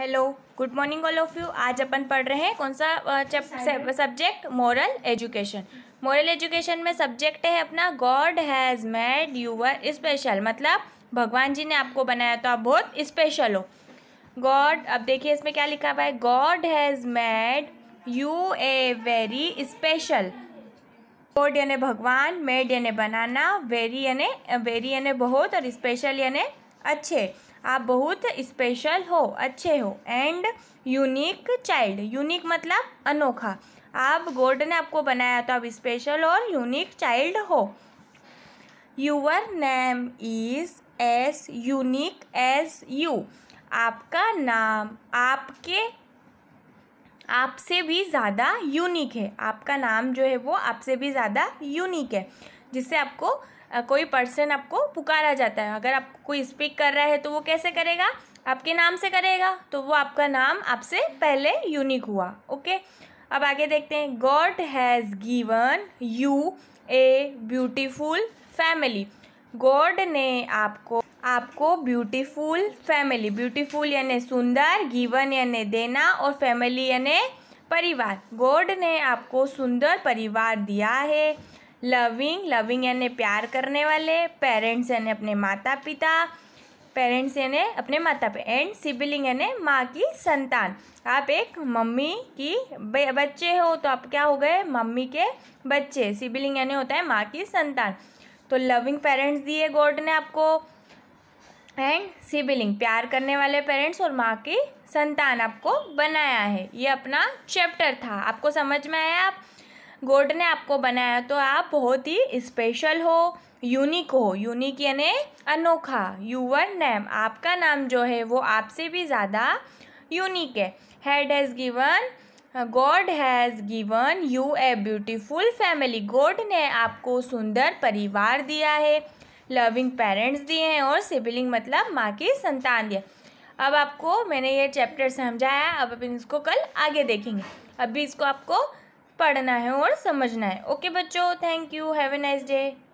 hello good morning all of you आज अपन पढ़ रहे हैं कौन सा subject moral education moral education में सब्जेक्ट है अपना God has made your special मतलब भगवान जी ने आपको बनाया तो आप बहुत स्पेशल हो गॉड अब देखिए इसमें क्या लिखा हुआ है God has made you a very special God यानी भगवान मेड यानी बनाना वेरी यानी वेरी यानी बहुत और स्पेशल यानी अच्छे आप बहुत स्पेशल हो अच्छे हो एंड यूनिक चाइल्ड यूनिक मतलब अनोखा आप गॉड ने आपको बनाया तो आप स्पेशल और यूनिक चाइल्ड हो your name is as unique as you आपका नाम आपके आपसे भी ज़्यादा यूनिक है आपका नाम जो है वो आपसे भी ज़्यादा यूनिक है जिससे आपको कोई पर्सन आपको पुकारा जाता है अगर आपको कोई स्पीक कर रहा है तो वो कैसे करेगा आपके नाम से करेगा तो वो आपका नाम आपसे पहले यूनिक हुआ ओके अब आगे देखते हैं God has given you a beautiful family God ने आपको आपको ब्यूटीफुल फैमिली ब्यूटीफुल यानी सुंदर गिवन यानी देना और फैमिली यानी परिवार गॉड ने आपको सुंदर परिवार दिया है लविंग लविंग यानी प्यार करने वाले पेरेंट्स यानी अपने माता पिता पेरेंट्स यानी अपने माता पिता एंड सिबलिंग यानी माँ की संतान आप एक मम्मी की बच्चे हो तो आप क्या हो गए मम्मी के बच्चे सिबलिंग यानी होता है माँ की संतान तो लविंग पेरेंट्स दिए गॉड ने आपको एंड सिबलिंग प्यार करने वाले पेरेंट्स और माँ की संतान आपको बनाया है ये अपना चैप्टर था आपको समझ में आया आप गॉड ने आपको बनाया तो आप बहुत ही स्पेशल हो यूनिक हो यूनिक यानी अनोखा यूवर नेम आपका नाम जो है वो आपसे भी ज़्यादा यूनिक है head has given God has given you a beautiful family God ने आपको सुंदर परिवार दिया है लविंग पेरेंट्स दिए हैं और सिबलिंग मतलब माँ की संतान दिया अब आपको मैंने ये चैप्टर समझाया अब अपन इसको कल आगे देखेंगे अभी इसको आपको पढ़ना है और समझना है ओके बच्चों thank you have a nice day